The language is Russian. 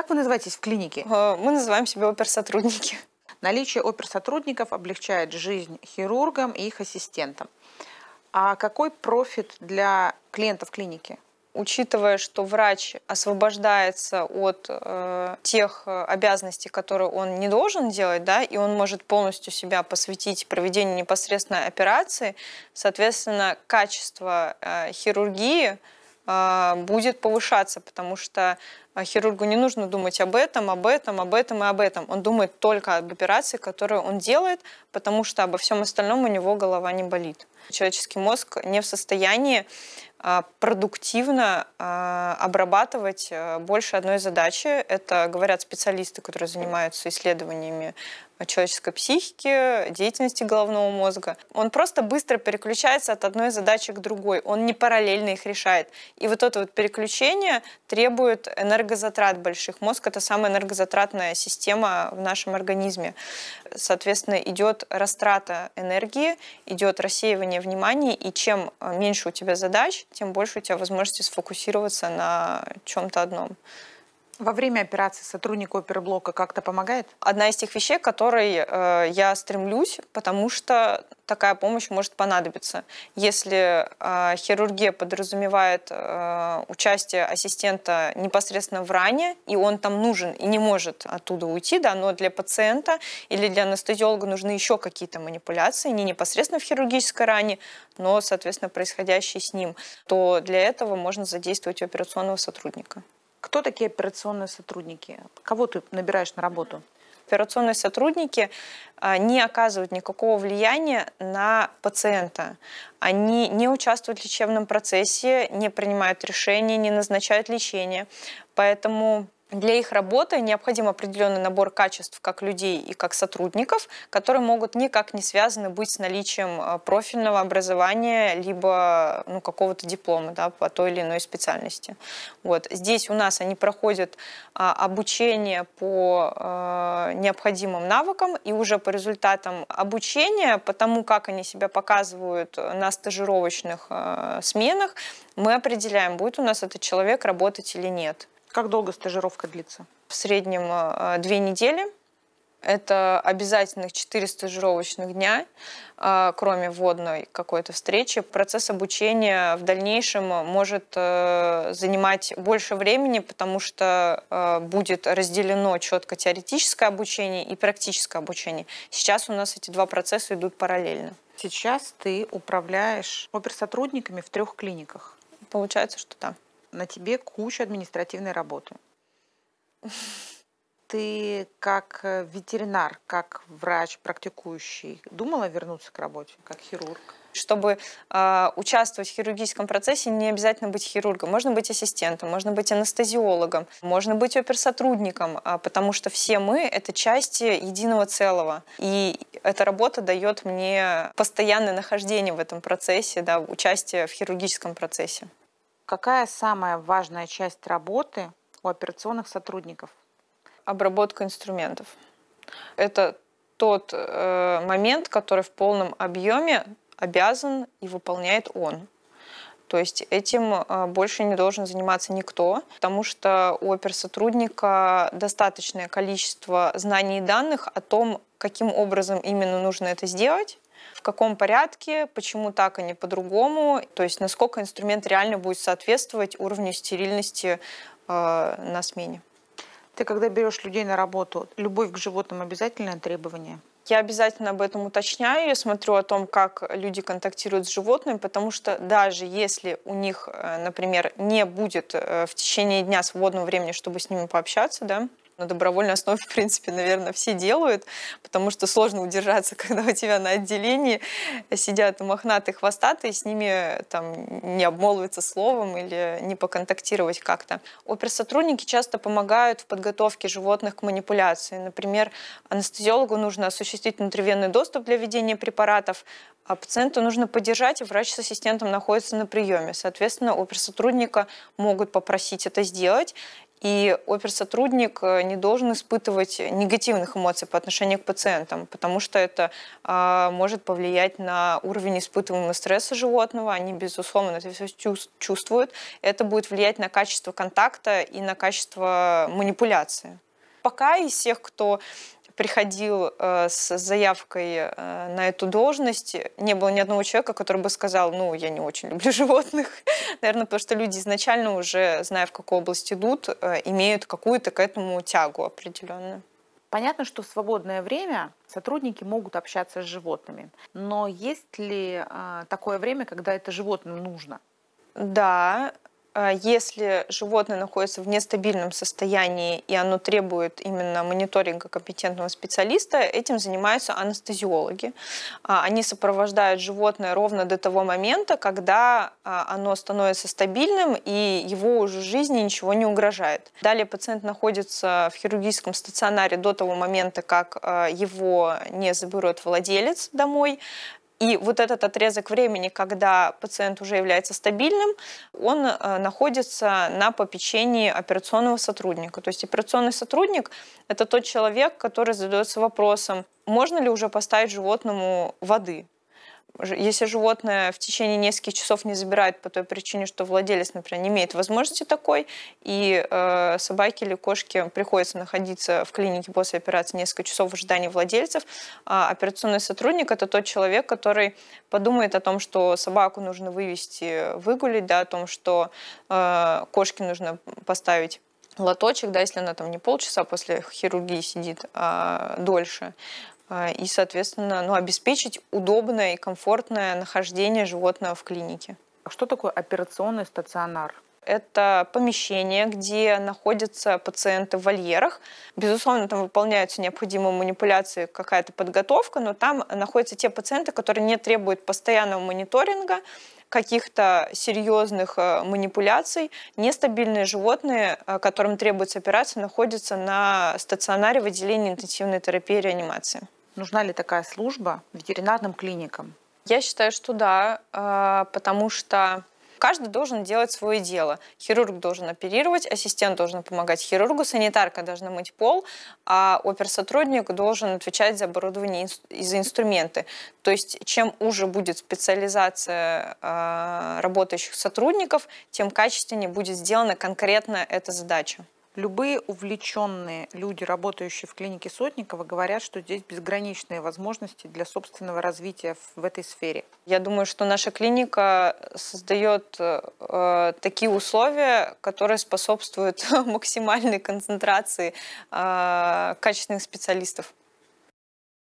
Как вы называетесь в клинике? Э, мы называем себя оперсотрудники. Наличие оперсотрудников облегчает жизнь хирургам и их ассистентам. А какой профит для клиентов клиники? Учитывая, что врач освобождается от э, тех э, обязанностей, которые он не должен делать, да, и он может полностью себя посвятить проведению непосредственной операции, соответственно, качество э, хирургии э, будет повышаться, потому что а, хирургу не нужно думать об этом, об этом, об этом и об этом. Он думает только об операции, которую он делает, потому что обо всем остальном у него голова не болит. Человеческий мозг не в состоянии а, продуктивно а, обрабатывать э, больше одной задачи. Это говорят специалисты, которые занимаются исследованиями человеческой психики, деятельности головного мозга. Он просто быстро переключается от одной задачи к другой. Он не параллельно их решает. И вот это вот переключение требует энергии энергозатрат больших. Мозг – это самая энергозатратная система в нашем организме. Соответственно, идет растрата энергии, идет рассеивание внимания, и чем э, меньше у тебя задач, тем больше у тебя возможности сфокусироваться на чем-то одном. Во время операции сотрудник оперблока как-то помогает? Одна из тех вещей, к которой э, я стремлюсь, потому что такая помощь может понадобиться. Если э, хирургия подразумевает э, участие ассистента непосредственно в ране, и он там нужен и не может оттуда уйти, да, но для пациента или для анестезиолога нужны еще какие-то манипуляции, не непосредственно в хирургической ране, но, соответственно, происходящие с ним, то для этого можно задействовать операционного сотрудника. Кто такие операционные сотрудники? Кого ты набираешь на работу? Операционные сотрудники а, не оказывают никакого влияния на пациента. Они не участвуют в лечебном процессе, не принимают решения, не назначают лечение. Поэтому для их работы необходим определенный набор качеств как людей и как сотрудников, которые могут никак не связаны быть с наличием а, профильного образования либо ну, какого-то диплома да, по той или иной специальности. Вот. Здесь у нас они проходят а, обучение по а, необходимым навыкам и уже по результатам обучения, по тому, как они себя показывают на стажировочных а, сменах, мы определяем, будет у нас этот человек работать или нет. Как долго стажировка длится? В среднем э, две недели. Это обязательных 4 стажировочных дня, э, кроме вводной какой-то встречи. Процесс обучения в дальнейшем может э, занимать больше времени, потому что будет разделено четко теоретическое обучение и практическое обучение. Сейчас у нас эти два процесса идут параллельно. Сейчас ты управляешь оперсотрудниками в трех клиниках. Получается, что да на тебе куча административной работы. Ты как э, ветеринар, как врач практикующий, думала вернуться к работе, как хирург? Чтобы э, участвовать в хирургическом процессе, не обязательно быть хирургом. Можно быть ассистентом, можно быть анестезиологом, можно быть оперсотрудником, э, потому что все мы — это части единого целого. И эта работа дает мне постоянное нахождение в этом процессе, да, участие в хирургическом процессе. Какая самая важная часть работы у операционных сотрудников? Обработка инструментов. Это тот э, момент, который в полном объеме обязан и выполняет он. То есть этим э, больше не должен заниматься никто, потому что у оперсотрудника достаточное количество знаний и данных о том, каким образом именно нужно это сделать, в каком порядке, почему так, а не по-другому, то есть насколько инструмент реально будет соответствовать уровню стерильности э, на смене. Ты когда берешь людей на работу, любовь к животным обязательное требование? Я обязательно об этом уточняю, я смотрю о том, как люди контактируют с животными, потому что даже если у них, э, например, не будет э, в течение дня свободного времени, чтобы с ними пообщаться, да, на добровольной основе, в принципе, наверное, все делают, потому что сложно удержаться, когда у тебя на отделении сидят мохнатые, хвостатые, с ними там не обмолвиться словом или не поконтактировать как-то. Оперсотрудники часто помогают в подготовке животных к манипуляции. Например, анестезиологу нужно осуществить внутривенный доступ для введения препаратов, а пациенту нужно поддержать, и врач с ассистентом находится на приеме. Соответственно, оперсотрудника могут попросить это сделать, и оперсотрудник э, не должен испытывать негативных эмоций по отношению к пациентам, потому что это э, может повлиять на уровень испытываемого стресса животного. Они, безусловно, это все чувствуют. Это будет влиять на качество контакта и на качество манипуляции. Пока из всех, кто приходил э, с заявкой э, на эту должность, не было ни одного человека, который бы сказал, ну, я не очень люблю животных. Наверное, потому что люди изначально уже, зная, в какую область идут, э, имеют какую-то к этому тягу определенную. Понятно, что в свободное время сотрудники могут общаться с животными, но есть ли такое время, когда это животным нужно? Да, а если животное находится в нестабильном состоянии и оно требует именно мониторинга компетентного специалиста, этим занимаются анестезиологи. А, они сопровождают животное ровно до того момента, когда а, оно становится стабильным и его уже жизни ничего не угрожает. Далее пациент находится в хирургическом стационаре до того момента, как его не заберет владелец домой. И вот этот отрезок времени, когда пациент уже является стабильным, он э, находится на попечении операционного сотрудника. То есть операционный сотрудник – это тот человек, который задается вопросом, можно ли уже поставить животному воды? если животное в течение нескольких часов не забирают по той причине, что владелец, например, не имеет возможности такой, и э, собаке или кошке приходится находиться в клинике после операции несколько часов в ожидании владельцев, а операционный сотрудник – это тот человек, который подумает о том, что собаку нужно вывести, выгулить, да, о том, что э, кошке нужно поставить лоточек, да, если она там не полчаса после хирургии сидит, а дольше, а, и, соответственно, ну, обеспечить удобное и комфортное нахождение животного в клинике. Что такое операционный стационар? Это помещение, где находятся пациенты в вольерах. Безусловно, там выполняются необходимые манипуляции, какая-то подготовка, но там находятся те пациенты, которые не требуют постоянного мониторинга, каких-то серьезных э, манипуляций. Нестабильные животные, э, которым требуется операция, находятся на стационаре в отделении интенсивной терапии и реанимации нужна ли такая служба ветеринарным клиникам? Я считаю, что да, а, потому что каждый должен делать свое дело. Хирург должен оперировать, ассистент должен помогать хирургу, санитарка должна мыть пол, а оперсотрудник должен отвечать за оборудование и за инструменты. То есть чем уже будет специализация а, работающих сотрудников, тем качественнее будет сделана конкретно эта задача. Любые увлеченные люди, работающие в клинике Сотникова, говорят, что здесь безграничные возможности для собственного развития в этой сфере. Я думаю, что наша клиника создает э, такие условия, которые способствуют максимальной концентрации э, качественных специалистов.